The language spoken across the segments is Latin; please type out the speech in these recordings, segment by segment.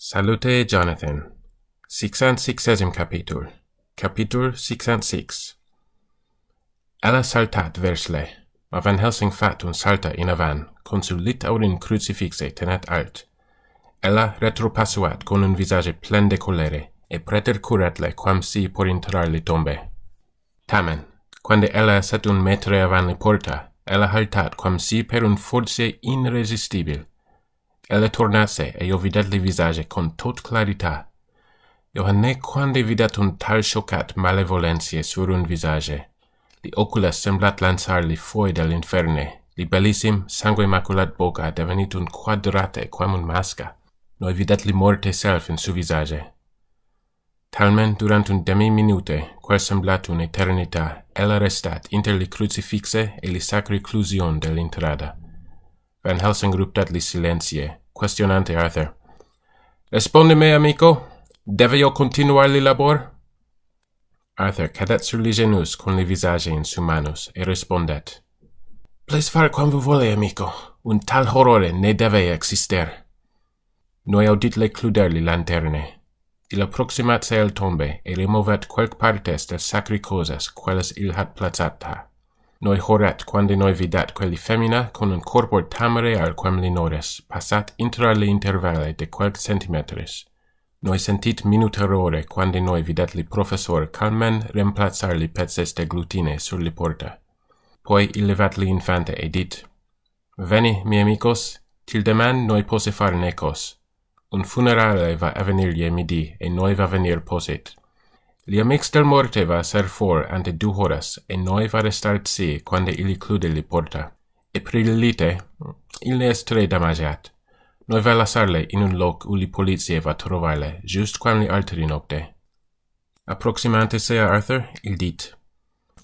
Salute Jonathan. Six and capitul. Capitul six and six. Alla saltat vers le. Ma van Helsing fat un salta in avan, SU lit aurin crucifixe tenet alt. Ella retropassuat con un visage plen de colere, e preter curat le quam si por interar li tombe. Tamen, quande ella set un metre avan li porta, ella haltat quam si per un forse inresistibil Ele tornasse, e io videtli visage con tot clarità. Io ne quande videt un tal chocat malevolentie sur un visage. Li oculas semblat lanzar li fuoi del inferne. Li bellissim, sangue maculat boca devenit un quadrate quam un masca. Noi vidat li morte self in su visage. Talmen, durant un demi minute, quel semblat un eternita, ella restat inter li crucifixe e li sacri clusion dell'intrada. en silencio, Silencie. questionante Arthur. Respóndeme, amigo. ¿Debe yo continuar el labor? Arthur, cadet sur les genus con le visage en sus manos y respondet. please far vole, amigo. Un tal horrore ne debe existir. No auditle cluder le lanterne. Il approximat al tombe y removet partes de sacri cosas quelles il had plazata. Noi horat quando noi vidat quelli femina con un corpo tamare al quem linores passat intra le intervalle de quelc centimetris. Noi sentit minuta rore quando noi vidat li professor calmen remplazar li pezzes de glutine sur li porta. Poi illevat li infante e dit Veni, mi amicos, til deman noi pose far necos. Un funerale va avenir ye midi, e noi va venir posit. Lia morteva serfor ante du horas e noiva restarci quando ili clude li porta. E prililite, il ne est tre damagiat. Noiva lasarle in un loc uli politie va trovale, just quam li alteri nocte. Approximante sea Arthur, il dit,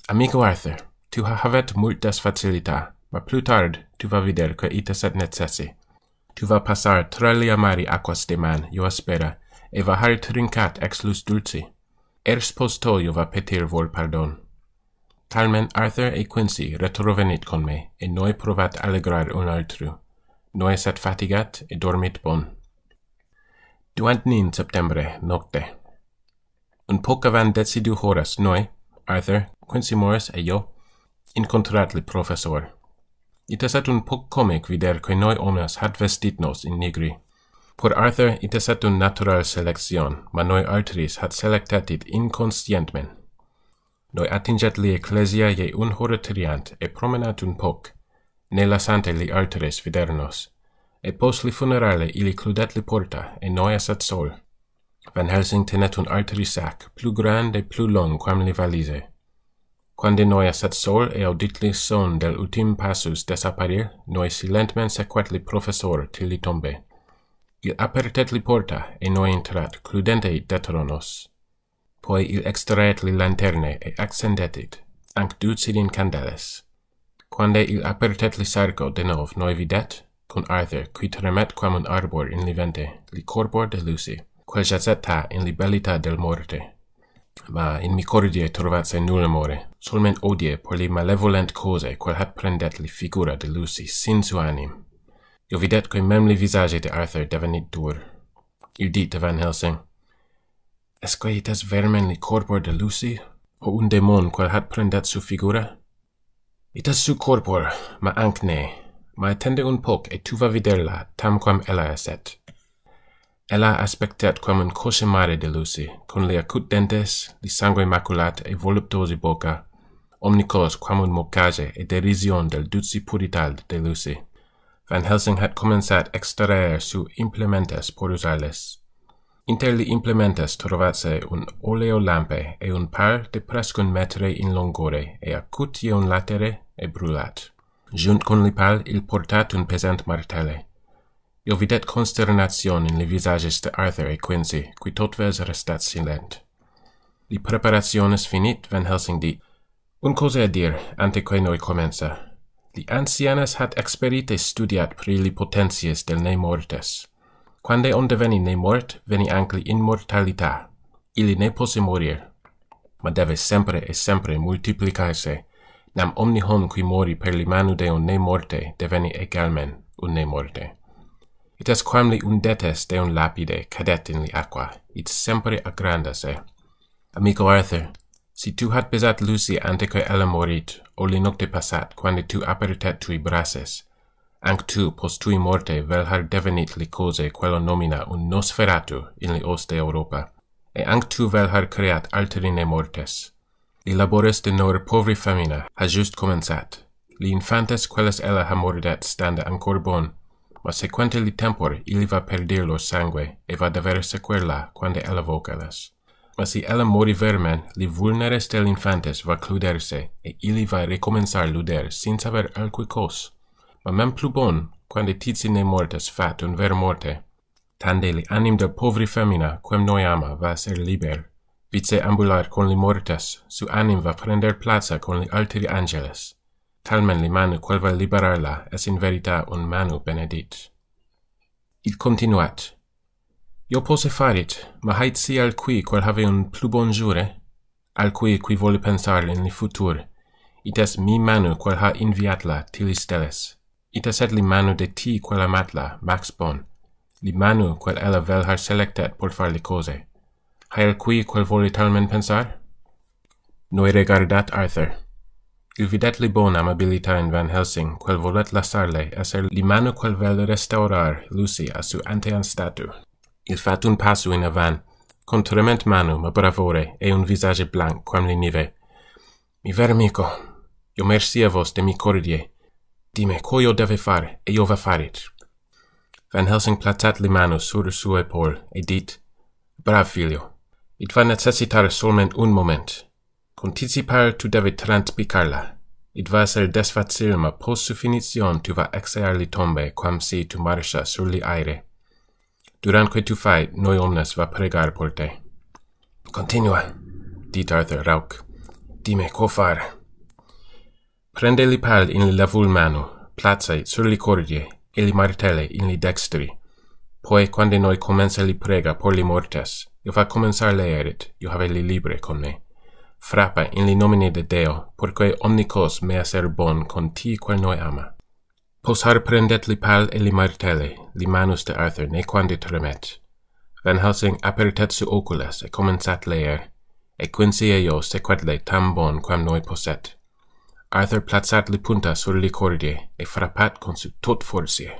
Amico Arthur, tu ha havet multas facilita, ma plu tard tu va vider que itas et necessi. Tu va passar tra lia mari aquas de man, io aspera, e va har trincat ex lus dulci. Ers posto va petir vol pardon. Talmen Arthur e Quincy retrovenit con me, e noi provat alegrar un altru. Noi sat fatigat e dormit bon. Duant nin septembre, nocte. Un poc van decidu horas, noi, Arthur, Quincy Morris e io, incontrat li professor. Ita sat un poc comic vider que noi omnes hat vestit nos in nigri. Por Arthur et un natural selection, ma noi alteris hat selectatit inconscientmen. Noi atinget li ecclesia ie un hora triant, e promenat un poc, ne lasante li alteris vidernos, e pos li funerale ili cludet li porta, e noi asat sol. Van Helsing tenet un alteri sac, plu grand e plu long quam li valise. Quande noi asat sol e audit li son del ultim passus desaparir, noi silentmen sequet li professor till li tombe il apertet li porta, e noi entrat, cludente detronos. Poi il extraet li lanterne, e accendetit, anc ducid in candeles. Quande il apertet li sarco, de nov, noi videt, cun Arthur, qui tremet quam un arbor in livente, li corbor de Lucy, quae ta in bellita del morte. Ma in micordie trovat se nulla more, solmen odie por li malevolent cose quel hat prendet li figura de Lucy sin su anim, Io videt mem memli visage de Arthur devenit dur. Il dit de Van Helsing. Esque it vermen li corpor de Lucy? O un demon quel hat prendet su figura? Et as su corpor, ma anc ne. Ma attende un poc, et tu va viderla, tamquam ella eset. Ella aspectet quam un cosce mare de Lucy, con le acut dentes, li sangue maculat e voluptosi boca, omnicos quam un mocage et derision del duci puritald de Lucy. Van Helsing had commensat exterer su implementes porusales. Inter li implementes trovatse un oleo lampe e un par de prescun metere in longore e acuti un latere e brulat. Junt con li pal il portat un pesant martele. Io videt consternation in li visages de Arthur e Quincy, qui totves restat silent. Li preparationes finit, Van Helsing dit, Un cosa a dir, ante quae noi comensa, the ancianes hat experite studiat prili potentiis del ne mortes. Quande on deveni ne mort, veni ancli immortalita. Ili ne posse morir, ma deve sempre e sempre multiplicaese, nam omni hon qui mori per li manu de ne morte, deveni egalmen un ne morte. quam li undetes deon lapide cadet in li aqua, it sempre se. Amico Arthur, Si tu hat pesat lusi anteque ela morit, o li nocte passat, quante tu apertet tui brasis, anc tu, post tui morte, velhar devenit li cose quello nomina un nosferatu in li oste Europa, e anc tu velhar creat alterine mortes. Li labores de nor povri femina ha just comenzat. Li infantes quelles ela ha mordet standa ancor bon, ma sequente li tempor ili va perdir lor sangue, e va d'aver sequerla quante ela vocalas. Mas si ela mori vermen, li vulneres del infantes va cluderse, e ili va recomenzar luder, sin saber alcui cos. Ma mem plu bon, quande tizi ne mortes fat un ver morte. Tande li anim del povri femina, quem noi ama, va ser liber. Vice ambular con li mortes, su anim va prender plaza con li alteri angeles. Talmen li manu quel va liberarla, es in verita un manu benedit. Il continuat. Io pose farit, ma hait si al qui quel have un plu bon jure, al cui qui vole pensarle in li futur, it es mi manu quel ha inviatla tili steles. It es et li manu de ti quel amatla, max bon, li manu quel ella vel har selectet por far le cose. Hai al cui quel vole talmen pensar? Noi regardat Arthur. Il videt li bon amabilita in Van Helsing, quel volet lasarle, esser li manu quel vel restaurar Lucy a su antean statu il fat un passo in avan, con trement manum a bravore e un visage blanc quam li nive. Mi ver amico, io merci a vos de mi cordie. Dime, quo io deve fare, e io va farit. Van Helsing platat li manu sur sue pol, e dit, Brav filio, it va necessitare solment un moment. Conticipar tu deve transpicarla. It va ser desfacilma pos su finition tu va exear li tombe quam si tu marcia sur li aere. Durante tu fai, noi omnes va pregar por te. Continua, dit Arthur Rauk. Dime, quo far? Prende li pal in li vul manu, placei sur li cordie, e li martele in li dextri. Poi, quando noi comence li prega por li mortes, va a comenzar leerit, io have li libre con me. Frappa in li nomine de Deo, porque omni cos mea ser bon con ti quel noi ama. Pos har prendet li pal e li martele, li manus de Arthur, ne quandi tremet. Van Helsing apertet su oculas, e comensat leer, e quincy e jo tam bon quam noi poset. Arthur platzat li punta sur li cordie, e frappat con su tot forcie.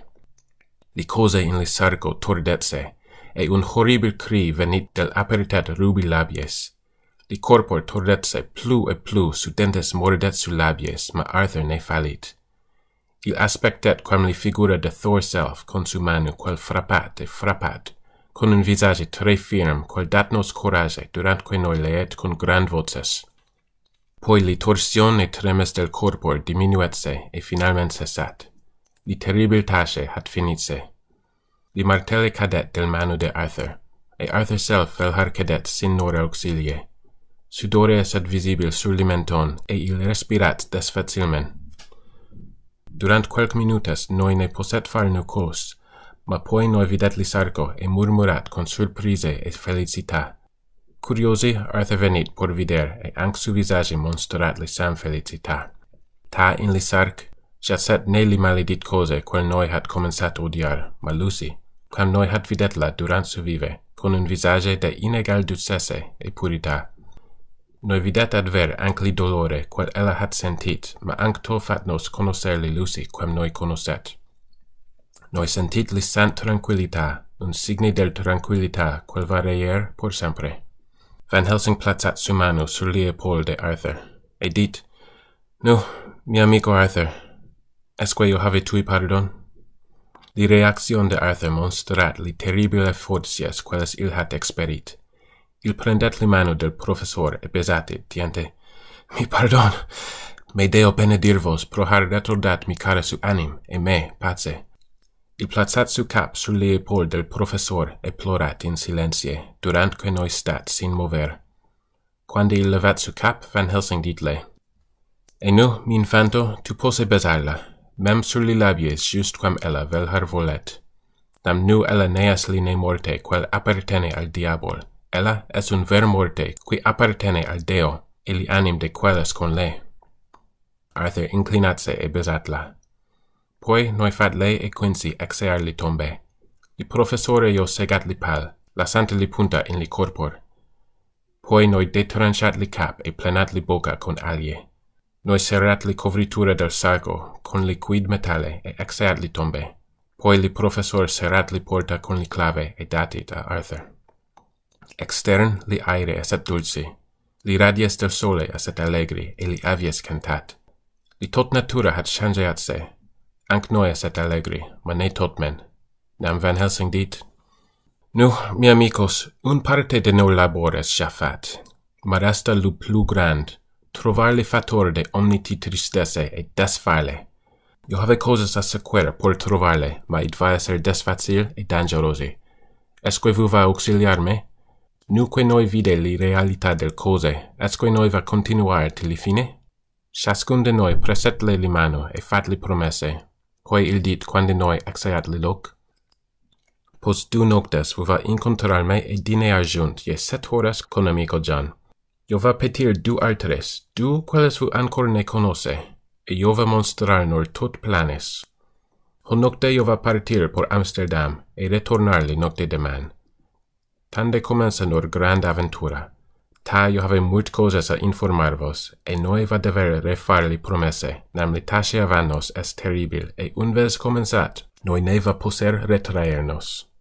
Li cose in li sarco tordet se, e un horribil cri venit del apertet rubi labies. Li corpor tordet se plu e plu su dentes mordet su labies, ma Arthur ne falit il aspectet quam li figura de Thor self con su manu quel frappat e frappat, con un visage tre firm, quel dat nos corage durantque noi leet con grand voces. Poi li torsion e tremes del corpor diminuet se, e finalment cessat. Li terribil tace hat finit se. Li martelle cadet del manu de Arthur, e Arthur self fel har cadet sin nore auxilie. Sudore es ad visibil sur limenton, e il respirat desfacilmen. Durant quelc minutes noi ne posset far nu cos, ma poi noi videt sarco e murmurat con surprise e felicità. Curiosi, Arthur venit por vider e anc su visage monstrat li sam felicità. Ta in Lisarc, jacet ne li maledit cose quel noi hat commensat odiar, ma Lucy, quam noi hat videtla durant su vive, con un visage de inegal dulcesse e purità, noi videt ad ver ancli dolore, qual ella hat sentit, ma ancto fat nos conoser li luci, quem noi conoset. Noi sentit li sant tranquillita, un signi del tranquillita, quel vare ier, por sempre. Van Helsing platzat su mano sur liepol de Arthur, e dit, Nu, mi amico Arthur, esque io have tui pardon? Li reaction de Arthur monstrat li terribile fortias quales il hat experit, il prendet le mano del professor e pesate, diente, «Mi pardon, me deo benedir vos pro har retordat mi cara su anim, e me, pace!» Il placat su cap sur li epol del professor e plorat in silencie, durant noi stat sin mover. Quando il levat su cap, Van Helsing ditle, «E nu, mi infanto, tu pose besarla, mem sur li labies just quam ella vel har volet, nam nu ella neas li ne morte quel appertene al diabol» Ella es un ver morte, qui appartene al Deo, ili anim de quelles con le. Arthur inclinatse e la. Poi noi fat lei e quinsi exear li tombe. Li professore io segat li pal, lasante li punta in li corpor. Poi noi detranchat li cap e plenat li boca con alie. Noi serrat li covritura del sarco con liquid metale e exeat li tombe. Poi li professor serrat li porta con li clave e datit a Arthur. Extern li aere est dulci, li radies del sole est allegri, e li avies cantat. Li tot natura hat changeat se, anc noi est allegri, ma ne tot men. Nam Van Helsing dit, Nu, mi amicos, un parte de no labor est ja fat, ma resta lu plu grand, trovar li fator de omniti tristesse e desfaile. Io have cosas a sequera por trovarle, ma id va a ser desfacil e dangerosi. Esque vu va auxiliarme? Nuque noi vide li realità del cose, esque noi va continuare til li fine? Ciascun de noi preset le li mano e fat li promesse, quae il dit quando noi exeat li loc? Post du noctes vuva incontrar me e dine junt ie set horas con amico Gian. Io va petir du alteres, du quales vu ancor ne conosce, e io va monstrar nor tot planes. Ho nocte io va partir por Amsterdam e retornar li nocte deman. man tande comensan or grand aventura. Ta io have mult cosas a informar vos, e noi va dever refare li promesse, nam li tasi avannos est terribil, e un vez comensat, noi neva poser retraernos.